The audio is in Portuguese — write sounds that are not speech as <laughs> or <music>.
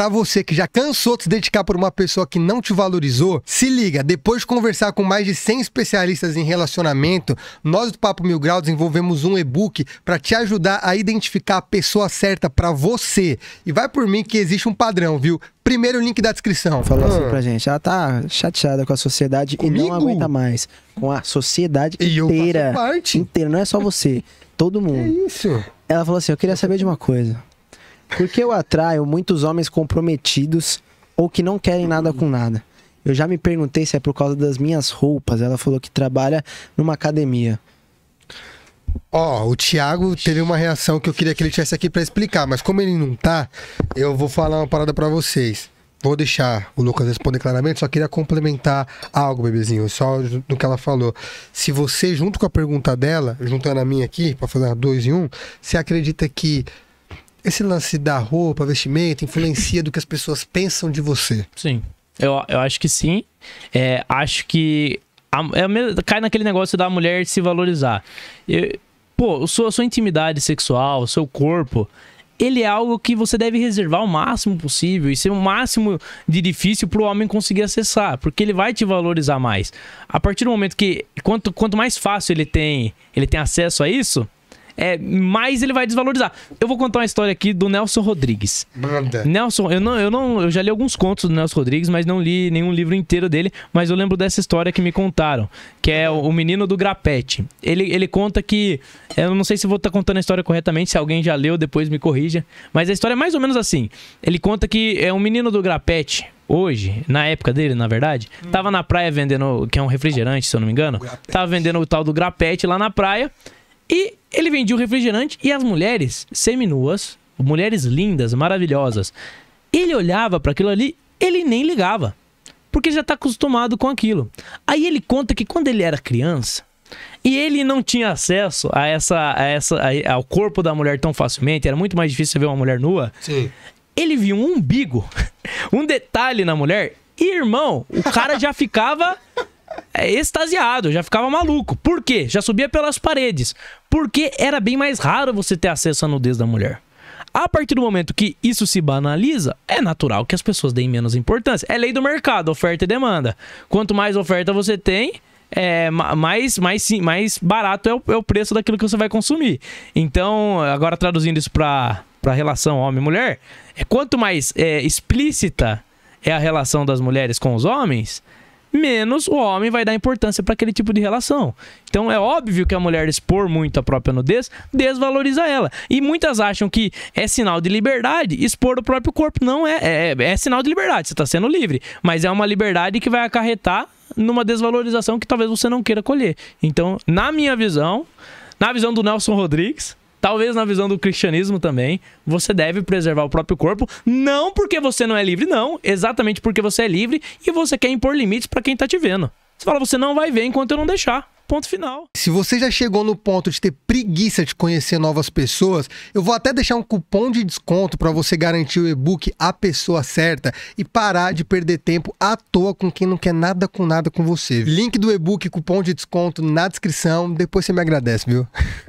para você que já cansou de se dedicar por uma pessoa que não te valorizou, se liga, depois de conversar com mais de 100 especialistas em relacionamento, nós do Papo Mil Grau desenvolvemos um e-book para te ajudar a identificar a pessoa certa para você. E vai por mim que existe um padrão, viu? Primeiro link da descrição. Falou assim ah. pra gente. Ela tá chateada com a sociedade Comigo? e não aguenta mais. Com a sociedade inteira. Inteira, não é só você. Todo mundo. Que isso? Ela falou assim: eu queria saber de uma coisa. Porque eu atraio muitos homens comprometidos ou que não querem nada com nada. Eu já me perguntei se é por causa das minhas roupas. Ela falou que trabalha numa academia. Ó, oh, o Thiago teve uma reação que eu queria que ele tivesse aqui para explicar, mas como ele não tá, eu vou falar uma parada para vocês. Vou deixar o Lucas responder claramente, só queria complementar algo, bebezinho, só no que ela falou. Se você, junto com a pergunta dela, juntando a minha aqui, para fazer dois em um, você acredita que esse lance da roupa, vestimenta, influencia do que as pessoas pensam de você? Sim. Eu, eu acho que sim. É, acho que. A, é, cai naquele negócio da mulher se valorizar. Eu, pô, sua, sua intimidade sexual, seu corpo, ele é algo que você deve reservar o máximo possível e ser o máximo de difícil para o homem conseguir acessar, porque ele vai te valorizar mais. A partir do momento que quanto, quanto mais fácil ele tem, ele tem acesso a isso, é, mais ele vai desvalorizar. Eu vou contar uma história aqui do Nelson Rodrigues. Nelson, eu não, eu não, eu já li alguns contos do Nelson Rodrigues, mas não li nenhum livro inteiro dele, mas eu lembro dessa história que me contaram, que é o, o menino do grapete. Ele, ele conta que, eu não sei se vou estar tá contando a história corretamente, se alguém já leu, depois me corrija, mas a história é mais ou menos assim. Ele conta que é um menino do grapete, hoje, na época dele, na verdade, hum. tava na praia vendendo, que é um refrigerante, se eu não me engano. Tava vendendo o tal do grapete lá na praia. E ele vendia o refrigerante e as mulheres seminuas, mulheres lindas, maravilhosas. Ele olhava para aquilo ali, ele nem ligava, porque já está acostumado com aquilo. Aí ele conta que quando ele era criança, e ele não tinha acesso a essa, a essa a, ao corpo da mulher tão facilmente, era muito mais difícil ver uma mulher nua. Sim. Ele viu um umbigo, <laughs> um detalhe na mulher, e irmão, o cara já ficava é, extasiado, já ficava maluco. Por quê? Já subia pelas paredes. Porque era bem mais raro você ter acesso à nudez da mulher. A partir do momento que isso se banaliza, é natural que as pessoas deem menos importância. É lei do mercado, oferta e demanda. Quanto mais oferta você tem, é, mais, mais, sim, mais barato é o, é o preço daquilo que você vai consumir. Então, agora traduzindo isso para a relação homem-mulher, é quanto mais é, explícita é a relação das mulheres com os homens, menos o homem vai dar importância para aquele tipo de relação. Então é óbvio que a mulher expor muito a própria nudez desvaloriza ela. E muitas acham que é sinal de liberdade expor o próprio corpo. Não é. É, é, é sinal de liberdade, você está sendo livre. Mas é uma liberdade que vai acarretar numa desvalorização que talvez você não queira colher. Então, na minha visão, na visão do Nelson Rodrigues, Talvez na visão do cristianismo também, você deve preservar o próprio corpo, não porque você não é livre, não, exatamente porque você é livre e você quer impor limites para quem tá te vendo. Você fala, você não vai ver enquanto eu não deixar. Ponto final. Se você já chegou no ponto de ter preguiça de conhecer novas pessoas, eu vou até deixar um cupom de desconto para você garantir o e-book A Pessoa Certa e parar de perder tempo à toa com quem não quer nada com nada com você. Link do e-book, cupom de desconto na descrição. Depois você me agradece, viu? <laughs>